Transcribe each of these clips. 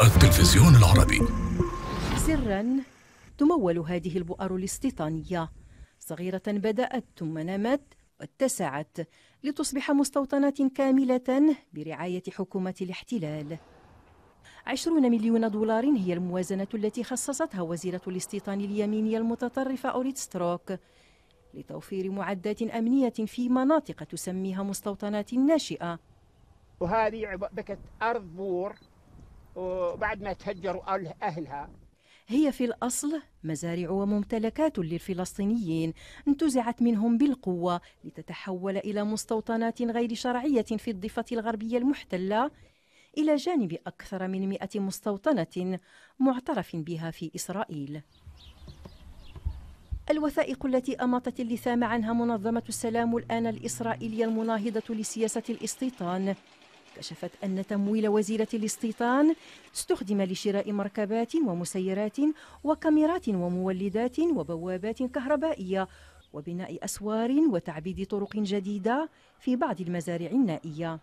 التلفزيون العربي سرا تمول هذه البؤر الاستيطانية صغيرة بدأت ثم نمت واتسعت لتصبح مستوطنات كاملة برعاية حكومة الاحتلال عشرون مليون دولار هي الموازنة التي خصصتها وزيرة الاستيطان اليمينية المتطرفة أوريت ستروك لتوفير معدات أمنية في مناطق تسميها مستوطنات ناشئة وهذه بكت أرض بور وبعد ما تهجروا أهلها هي في الأصل مزارع وممتلكات للفلسطينيين انتزعت منهم بالقوة لتتحول إلى مستوطنات غير شرعية في الضفة الغربية المحتلة إلى جانب أكثر من مئة مستوطنة معترف بها في إسرائيل الوثائق التي أماطت اللثام عنها منظمة السلام الآن الإسرائيلية المناهضة لسياسة الاستيطان كشفت أن تمويل وزيرة الاستيطان استخدم لشراء مركبات ومسيرات وكاميرات ومولدات وبوابات كهربائية وبناء أسوار وتعبيد طرق جديدة في بعض المزارع النائية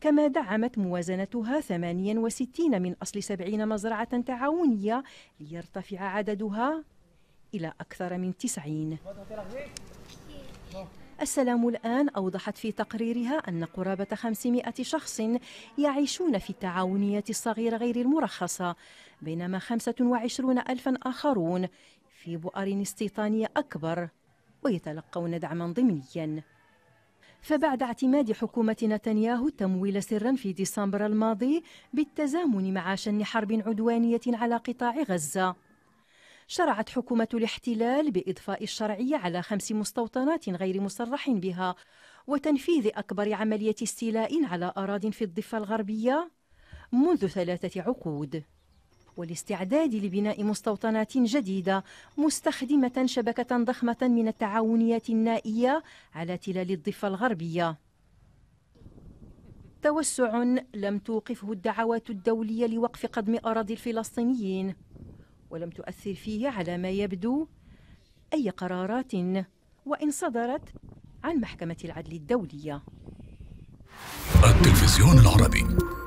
كما دعمت موازنتها 68 من أصل 70 مزرعة تعاونية ليرتفع عددها إلى أكثر من 90 السلام الآن أوضحت في تقريرها أن قرابة 500 شخص يعيشون في التعاونيات الصغيرة غير المرخصة بينما 25 ألفا آخرون في بؤر استيطانية أكبر ويتلقون دعما ضمنيا فبعد اعتماد حكومة نتنياهو التمويل سرا في ديسمبر الماضي بالتزامن مع شن حرب عدوانية على قطاع غزة شرعت حكومة الاحتلال بإضفاء الشرعية على خمس مستوطنات غير مصرح بها وتنفيذ أكبر عملية استيلاء على أراض في الضفة الغربية منذ ثلاثة عقود والاستعداد لبناء مستوطنات جديدة مستخدمة شبكة ضخمة من التعاونيات النائية على تلال الضفة الغربية توسع لم توقفه الدعوات الدولية لوقف قضم أراضي الفلسطينيين ولم تؤثر فيه على ما يبدو أي قرارات وإن صدرت عن محكمة العدل الدولية التلفزيون العربي